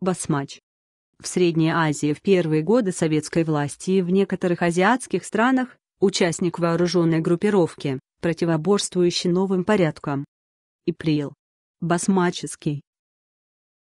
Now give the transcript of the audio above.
басмач. В Средней Азии в первые годы советской власти и в некоторых азиатских странах участник вооруженной группировки, противоборствующий новым порядкам. Иприл. Басмаческий.